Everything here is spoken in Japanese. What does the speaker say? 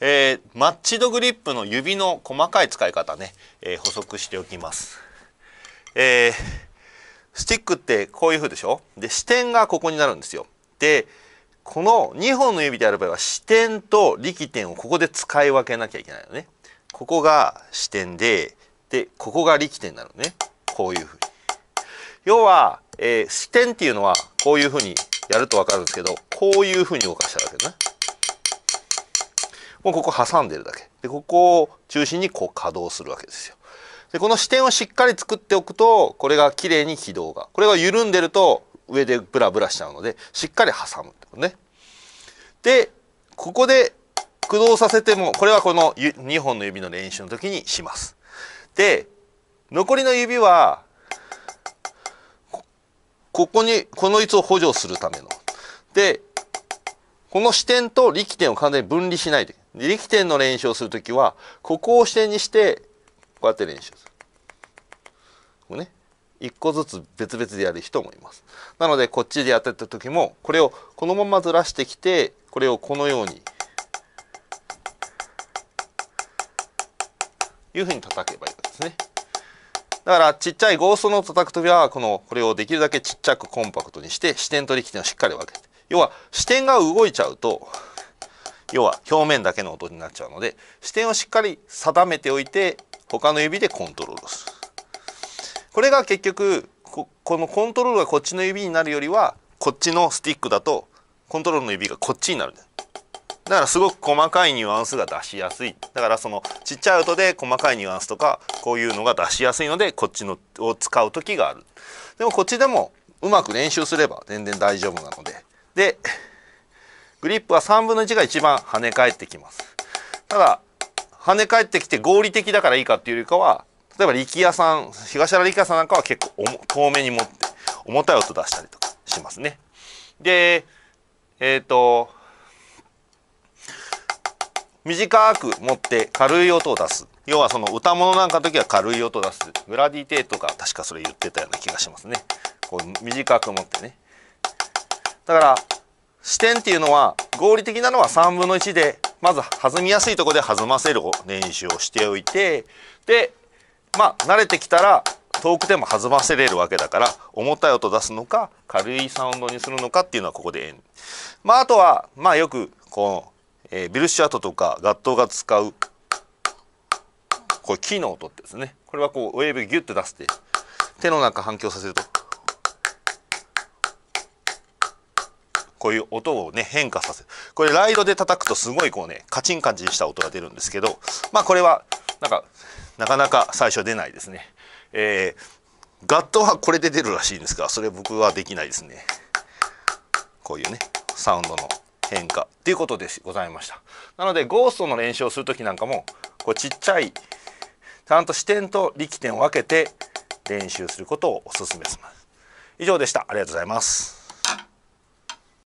えー、マッチドグリップの指の細かい使い方ね、えー、補足しておきます。えー、スティックってこういう風でしょで視点がここになるんですよ。でこの2本の指である場合は視点と力点をここで使い分けなきゃいけないのね。ここが視点ででここが力点になるのね。こういう風に。要は、えー、視点っていうのはこういう風にやると分かるんですけどこういう風に動かしたわけだな、ね。もうここ挟んでるだけでここを中心にこう稼働するわけですよ。でこの支点をしっかり作っておくとこれが綺麗に軌道がこれが緩んでると上でブラブラしちゃうのでしっかり挟むってことね。でここで駆動させてもこれはこの2本の指の練習の時にします。で残りの指はここにこの位置を補助するための。でこの支点と力点を完全に分離しないと力点の練習をする時はここを支点にしてこうやって練習する。こね一個ずつ別々でやる人もいます。なのでこっちでやってた時もこれをこのままずらしてきてこれをこのようにいうふうに叩けばいいですね。だからちっちゃいゴーストの叩く時はこのこれをできるだけちっちゃくコンパクトにして支点と力点をしっかり分けて要は支点が動いちゃうと要は表面だけの音になっちゃうので視点をしっかり定めておいて他の指でコントロールする。これが結局このコントロールがこっちの指になるよりはこっちのスティックだとコントロールの指がこっちになるだだからすごく細かいニュアンスが出しやすいだからそのちっちゃい音で細かいニュアンスとかこういうのが出しやすいのでこっちのを使う時があるでもこっちでもうまく練習すれば全然大丈夫なのででグリップは3分の1が一番跳ね返ってきます。ただ跳ね返ってきて合理的だからいいかっていうよりかは例えば力也さん東原力也さんなんかは結構遠めに持って重たい音出したりとかしますね。でえっ、ー、と短く持って軽い音を出す要はその歌物なんかの時は軽い音を出すグラディテーとか確かそれ言ってたような気がしますねこう短く持ってねだから視点っていうのは合理的なのは3分の1でまず弾みやすいとこで弾ませる練習をしておいてでまあ慣れてきたら遠くでも弾ませれるわけだから重たい音出すのか軽いサウンドにするのかっていうのはここでまああとはまあよくこの、えー、ビルシアトとかガットが使うこれ木の音ってですねこれはこう親指ギュッて出して手の中反響させるとこういう音をね、変化させる。これライドで叩くとすごいこうね、カチンカチンした音が出るんですけど、まあこれは、なんか、なかなか最初出ないですね。えー、ガットはこれで出るらしいんですが、それ僕はできないですね。こういうね、サウンドの変化っていうことでございました。なので、ゴーストの練習をする時なんかも、こうちっちゃい、ちゃんと視点と力点を分けて練習することをお勧めします。以上でした。ありがとうございます。